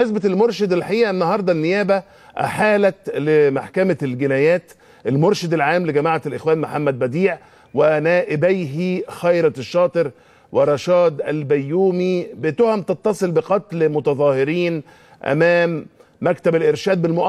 نسبة المرشد الحقيقة النهاردة النيابة أحالت لمحكمة الجنايات المرشد العام لجماعة الإخوان محمد بديع ونائبيه خيرة الشاطر ورشاد البيومي بتهم تتصل بقتل متظاهرين أمام مكتب الإرشاد بالمؤ